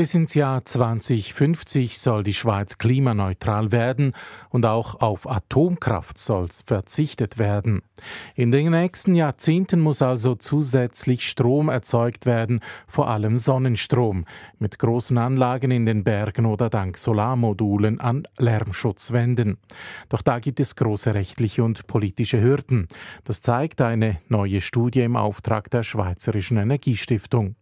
Bis ins Jahr 2050 soll die Schweiz klimaneutral werden und auch auf Atomkraft soll verzichtet werden. In den nächsten Jahrzehnten muss also zusätzlich Strom erzeugt werden, vor allem Sonnenstrom, mit großen Anlagen in den Bergen oder dank Solarmodulen an Lärmschutzwänden. Doch da gibt es große rechtliche und politische Hürden. Das zeigt eine neue Studie im Auftrag der Schweizerischen Energiestiftung.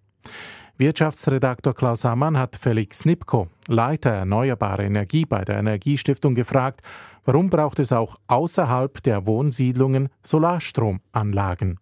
Wirtschaftsredaktor Klaus Ammann hat Felix Nipko, Leiter Erneuerbare Energie bei der Energiestiftung, gefragt, warum braucht es auch außerhalb der Wohnsiedlungen Solarstromanlagen?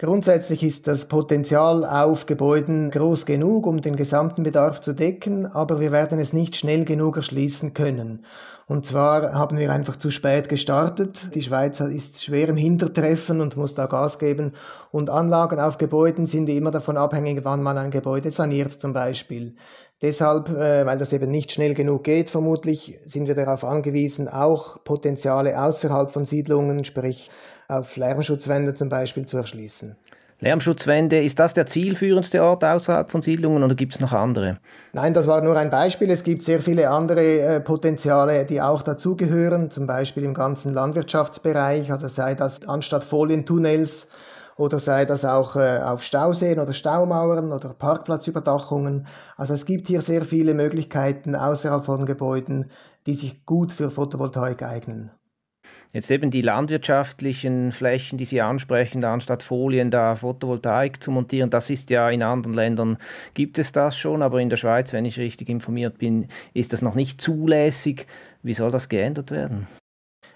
Grundsätzlich ist das Potenzial auf Gebäuden groß genug, um den gesamten Bedarf zu decken, aber wir werden es nicht schnell genug erschließen können. Und zwar haben wir einfach zu spät gestartet. Die Schweiz ist schwer im Hintertreffen und muss da Gas geben. Und Anlagen auf Gebäuden sind immer davon abhängig, wann man ein Gebäude saniert zum Beispiel. Deshalb, äh, weil das eben nicht schnell genug geht, vermutlich sind wir darauf angewiesen, auch Potenziale außerhalb von Siedlungen, sprich auf Lärmschutzwände zum Beispiel, zu erschließen. Lärmschutzwände, ist das der zielführendste Ort außerhalb von Siedlungen oder gibt es noch andere? Nein, das war nur ein Beispiel. Es gibt sehr viele andere äh, Potenziale, die auch dazugehören, zum Beispiel im ganzen Landwirtschaftsbereich. Also sei das anstatt Folientunnels oder sei das auch äh, auf Stauseen oder Staumauern oder Parkplatzüberdachungen. Also es gibt hier sehr viele Möglichkeiten außerhalb von Gebäuden, die sich gut für Photovoltaik eignen. Jetzt eben die landwirtschaftlichen Flächen, die Sie ansprechen, da anstatt Folien da Photovoltaik zu montieren, das ist ja in anderen Ländern gibt es das schon, aber in der Schweiz, wenn ich richtig informiert bin, ist das noch nicht zulässig. Wie soll das geändert werden?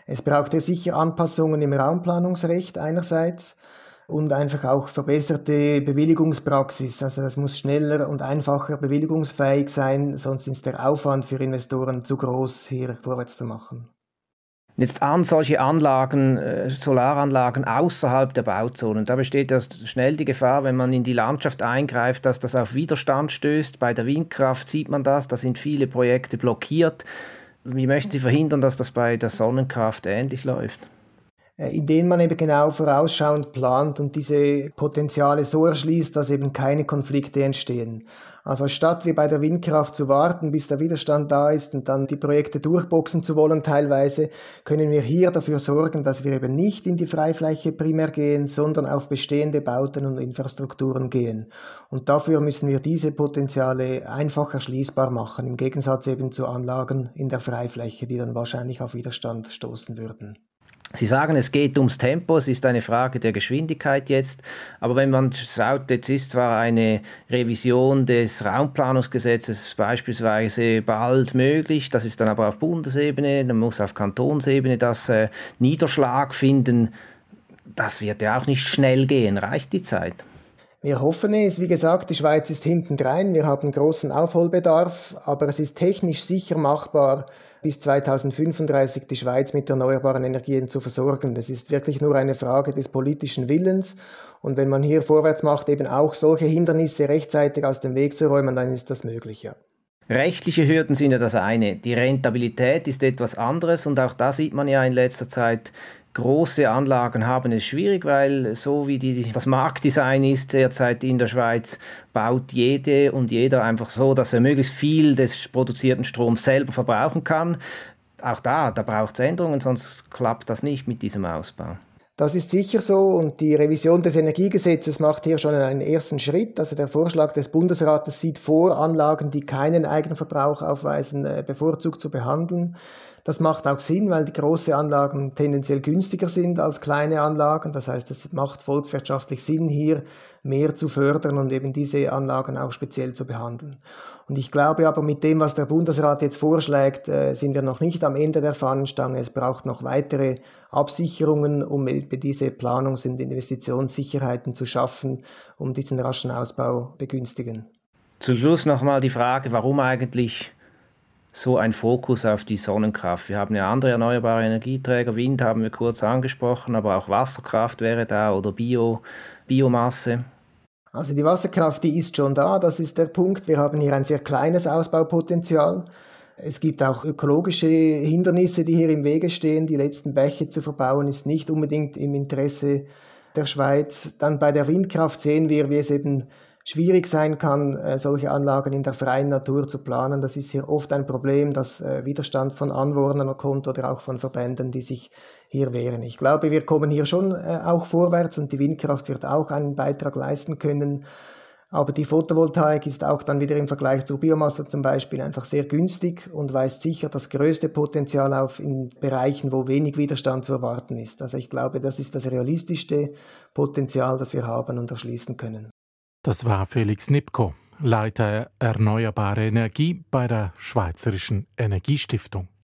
Es braucht brauchte sicher Anpassungen im Raumplanungsrecht einerseits und einfach auch verbesserte Bewilligungspraxis. Also das muss schneller und einfacher bewilligungsfähig sein, sonst ist der Aufwand für Investoren zu groß, hier vorwärts zu machen. Jetzt an solche Anlagen, äh, Solaranlagen außerhalb der Bauzonen, da besteht ja schnell die Gefahr, wenn man in die Landschaft eingreift, dass das auf Widerstand stößt. Bei der Windkraft sieht man das, da sind viele Projekte blockiert. Wie möchten Sie verhindern, dass das bei der Sonnenkraft ähnlich läuft? Äh, in denen man eben genau vorausschauend plant und diese Potenziale so erschließt, dass eben keine Konflikte entstehen. Also statt wie bei der Windkraft zu warten, bis der Widerstand da ist und dann die Projekte durchboxen zu wollen teilweise, können wir hier dafür sorgen, dass wir eben nicht in die Freifläche primär gehen, sondern auf bestehende Bauten und Infrastrukturen gehen. Und dafür müssen wir diese Potenziale einfach erschließbar machen, im Gegensatz eben zu Anlagen in der Freifläche, die dann wahrscheinlich auf Widerstand stoßen würden. Sie sagen, es geht ums Tempo, es ist eine Frage der Geschwindigkeit jetzt. Aber wenn man schaut, jetzt ist zwar eine Revision des Raumplanungsgesetzes beispielsweise bald möglich, das ist dann aber auf Bundesebene, dann muss auf Kantonsebene das äh, Niederschlag finden. Das wird ja auch nicht schnell gehen. Reicht die Zeit? Wir hoffen es. Wie gesagt, die Schweiz ist hintendrein. Wir haben großen Aufholbedarf, aber es ist technisch sicher machbar, bis 2035 die Schweiz mit erneuerbaren Energien zu versorgen. Das ist wirklich nur eine Frage des politischen Willens. Und wenn man hier vorwärts macht, eben auch solche Hindernisse rechtzeitig aus dem Weg zu räumen, dann ist das möglich, ja. Rechtliche Hürden sind ja das eine. Die Rentabilität ist etwas anderes und auch da sieht man ja in letzter Zeit, große Anlagen haben es schwierig, weil so wie die, das Marktdesign ist derzeit in der Schweiz, baut jede und jeder einfach so, dass er möglichst viel des produzierten Stroms selber verbrauchen kann. Auch da, da braucht es Änderungen, sonst klappt das nicht mit diesem Ausbau. Das ist sicher so und die Revision des Energiegesetzes macht hier schon einen ersten Schritt. Also der Vorschlag des Bundesrates sieht vor, Anlagen, die keinen Eigenverbrauch aufweisen, äh, bevorzugt zu behandeln. Das macht auch Sinn, weil die große Anlagen tendenziell günstiger sind als kleine Anlagen. Das heißt, es macht volkswirtschaftlich Sinn, hier mehr zu fördern und eben diese Anlagen auch speziell zu behandeln. Und ich glaube aber, mit dem, was der Bundesrat jetzt vorschlägt, äh, sind wir noch nicht am Ende der Fahnenstange. Es braucht noch weitere Absicherungen, um diese Planungs- und Investitionssicherheiten zu schaffen, um diesen raschen Ausbau begünstigen. Zum Schluss nochmal die Frage, warum eigentlich so ein Fokus auf die Sonnenkraft. Wir haben ja andere erneuerbare Energieträger, Wind haben wir kurz angesprochen, aber auch Wasserkraft wäre da oder Bio, Biomasse. Also die Wasserkraft, die ist schon da, das ist der Punkt. Wir haben hier ein sehr kleines Ausbaupotenzial. Es gibt auch ökologische Hindernisse, die hier im Wege stehen. Die letzten Bäche zu verbauen ist nicht unbedingt im Interesse der Schweiz. Dann bei der Windkraft sehen wir, wie es eben schwierig sein kann, äh, solche Anlagen in der freien Natur zu planen. Das ist hier oft ein Problem, das äh, Widerstand von Anwohnern kommt oder auch von Verbänden, die sich hier wehren. Ich glaube, wir kommen hier schon äh, auch vorwärts und die Windkraft wird auch einen Beitrag leisten können. Aber die Photovoltaik ist auch dann wieder im Vergleich zur Biomasse zum Beispiel einfach sehr günstig und weist sicher das größte Potenzial auf in Bereichen, wo wenig Widerstand zu erwarten ist. Also ich glaube, das ist das realistischste Potenzial, das wir haben und erschließen können. Das war Felix Nipko, Leiter Erneuerbare Energie bei der Schweizerischen Energiestiftung.